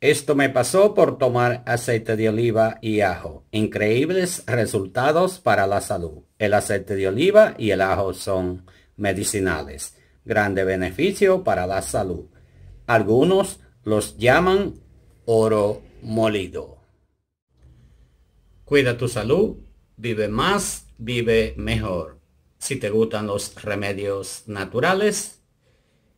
Esto me pasó por tomar aceite de oliva y ajo. Increíbles resultados para la salud. El aceite de oliva y el ajo son medicinales. Grande beneficio para la salud. Algunos los llaman oro molido. Cuida tu salud, vive más, vive mejor. Si te gustan los remedios naturales,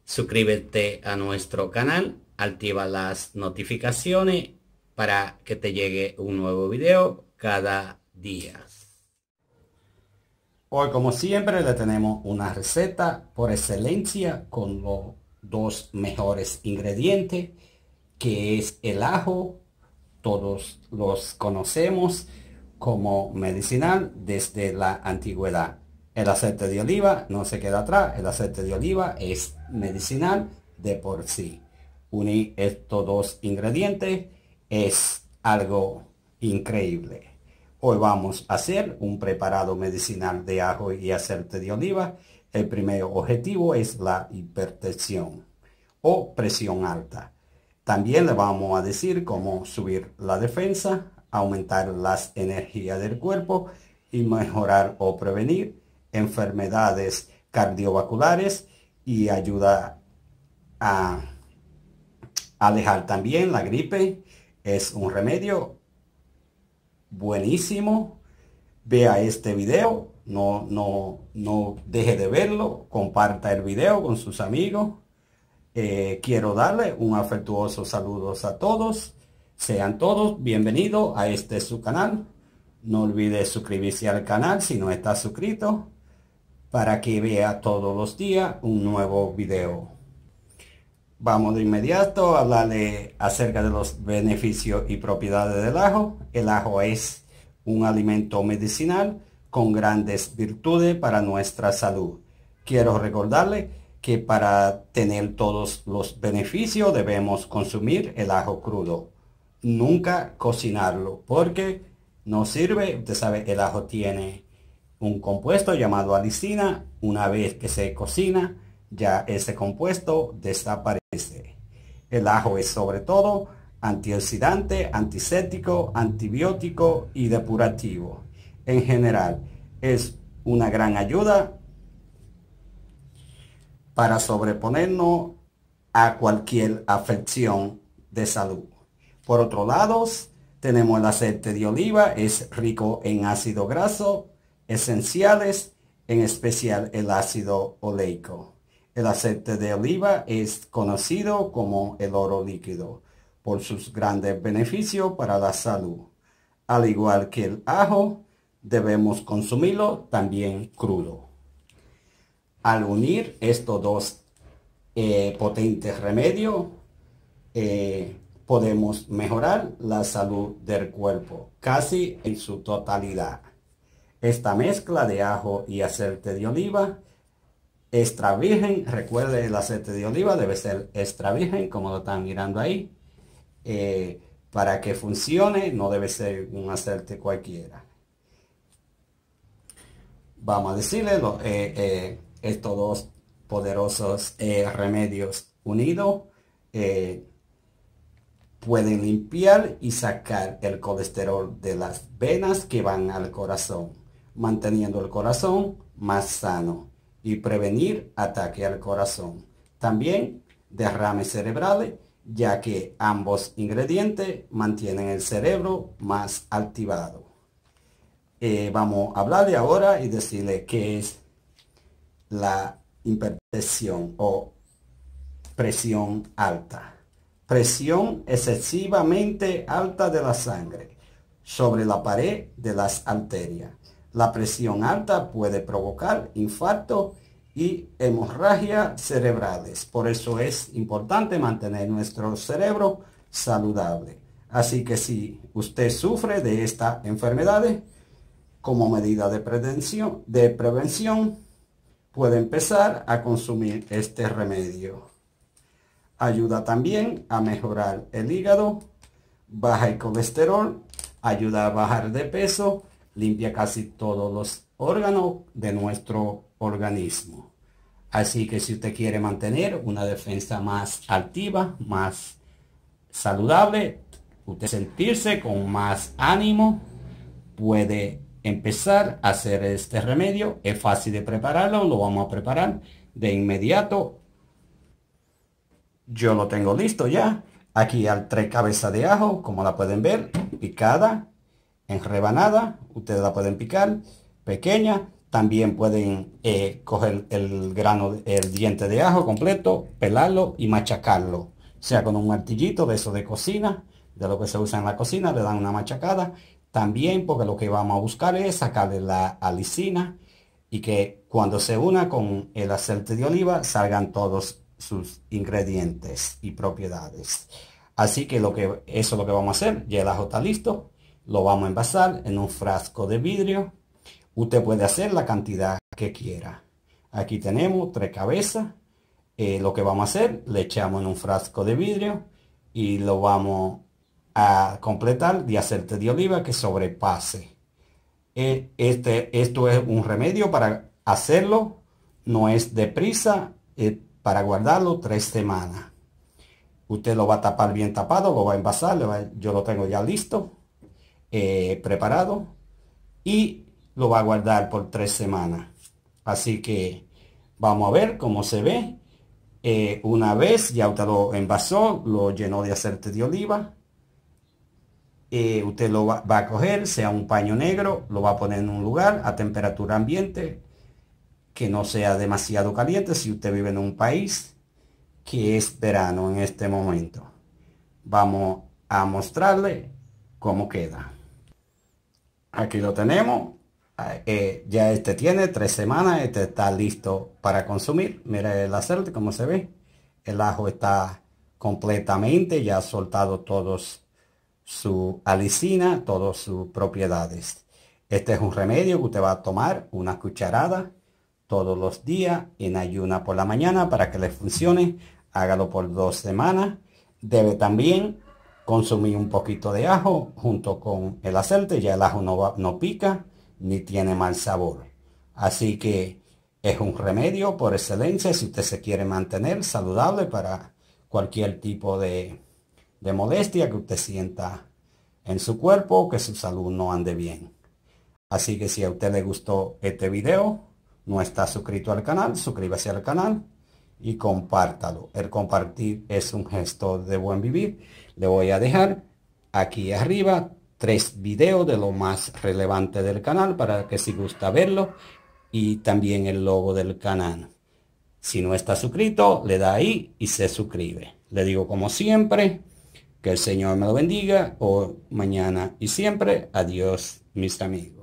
suscríbete a nuestro canal activa las notificaciones para que te llegue un nuevo video cada día. Hoy como siempre le tenemos una receta por excelencia con los dos mejores ingredientes que es el ajo. Todos los conocemos como medicinal desde la antigüedad. El aceite de oliva no se queda atrás. El aceite de oliva es medicinal de por sí unir estos dos ingredientes es algo increíble. Hoy vamos a hacer un preparado medicinal de ajo y aceite de oliva. El primer objetivo es la hipertensión o presión alta. También le vamos a decir cómo subir la defensa, aumentar las energías del cuerpo y mejorar o prevenir enfermedades cardiovasculares y ayuda a Alejar también la gripe es un remedio buenísimo. Vea este video, no, no, no deje de verlo, comparta el video con sus amigos. Eh, quiero darle un afectuoso saludos a todos. Sean todos bienvenidos a este su canal. No olvide suscribirse al canal si no está suscrito para que vea todos los días un nuevo video. Vamos de inmediato a hablarle acerca de los beneficios y propiedades del ajo. El ajo es un alimento medicinal con grandes virtudes para nuestra salud. Quiero recordarle que para tener todos los beneficios debemos consumir el ajo crudo. Nunca cocinarlo porque no sirve. Usted sabe, el ajo tiene un compuesto llamado alicina. Una vez que se cocina, ya ese compuesto desaparece. El ajo es sobre todo antioxidante, antiséptico, antibiótico y depurativo. En general, es una gran ayuda para sobreponernos a cualquier afección de salud. Por otro lado, tenemos el aceite de oliva, es rico en ácido graso, esenciales, en especial el ácido oleico. El aceite de oliva es conocido como el oro líquido por sus grandes beneficios para la salud. Al igual que el ajo, debemos consumirlo también crudo. Al unir estos dos eh, potentes remedios, eh, podemos mejorar la salud del cuerpo casi en su totalidad. Esta mezcla de ajo y aceite de oliva extra virgen. Recuerde el aceite de oliva debe ser extra virgen, como lo están mirando ahí. Eh, para que funcione no debe ser un aceite cualquiera. Vamos a decirle eh, eh, estos dos poderosos remedios unidos pueden limpiar y sacar el colesterol de las venas que van al corazón, manteniendo el corazón más sano y prevenir ataque al corazón. También derrames cerebrales, ya que ambos ingredientes mantienen el cerebro más activado. Eh, vamos a hablarle ahora y decirle qué es la hipertensión o presión alta. Presión excesivamente alta de la sangre sobre la pared de las arterias la presión alta puede provocar infarto y hemorragia cerebrales. Por eso es importante mantener nuestro cerebro saludable. Así que si usted sufre de estas enfermedades, como medida de prevención, de prevención, puede empezar a consumir este remedio. Ayuda también a mejorar el hígado, baja el colesterol, ayuda a bajar de peso, limpia casi todos los órganos de nuestro organismo. Así que si usted quiere mantener una defensa más activa, más saludable, usted sentirse con más ánimo, puede empezar a hacer este remedio. Es fácil de prepararlo, lo vamos a preparar de inmediato. Yo lo tengo listo ya. Aquí al tres cabezas de ajo, como la pueden ver, picada en rebanada, ustedes la pueden picar pequeña, también pueden eh, coger el grano, el diente de ajo completo, pelarlo y machacarlo, sea con un martillito de eso de cocina, de lo que se usa en la cocina, le dan una machacada, también porque lo que vamos a buscar es sacarle la alicina y que cuando se una con el aceite de oliva salgan todos sus ingredientes y propiedades. Así que, lo que eso es lo que vamos a hacer, ya el ajo está listo lo vamos a envasar en un frasco de vidrio. Usted puede hacer la cantidad que quiera. Aquí tenemos tres cabezas. Eh, lo que vamos a hacer, le echamos en un frasco de vidrio y lo vamos a completar de aceite de oliva que sobrepase. Eh, este, esto es un remedio para hacerlo. No es deprisa. para guardarlo tres semanas. Usted lo va a tapar bien tapado, lo va a envasar, yo lo tengo ya listo. Eh, preparado y lo va a guardar por tres semanas. Así que vamos a ver cómo se ve. Eh, una vez ya usted lo envasó, lo llenó de aceite de oliva. Eh, usted lo va, va, a coger, sea un paño negro, lo va a poner en un lugar a temperatura ambiente, que no sea demasiado caliente si usted vive en un país que es verano en este momento. Vamos a mostrarle cómo queda. Aquí lo tenemos. Ah, eh, ya este tiene tres semanas, este está listo para consumir. Mira el aceite como se ve. El ajo está completamente, ya ha soltado todos su alicina, todas sus propiedades. Este es un remedio que usted va a tomar una cucharada todos los días en ayuna por la mañana para que le funcione. Hágalo por dos semanas. Debe también consumí un poquito de ajo junto con el aceite, ya el ajo no, pica ni tiene mal sabor. Así que es un remedio por excelencia si usted se quiere mantener saludable para cualquier tipo de, de molestia que usted sienta en su cuerpo o que su salud no ande bien. Así que si a usted le gustó este video, no está suscrito al canal, suscríbase al canal y compártalo. El compartir es un gesto de buen vivir. Le voy a dejar aquí arriba tres videos de lo más relevante del canal para que si gusta verlo y también el logo del canal. Si no está suscrito, le da ahí y se suscribe. Le digo como siempre, que el Señor me lo bendiga, o mañana y siempre, adiós mis amigos.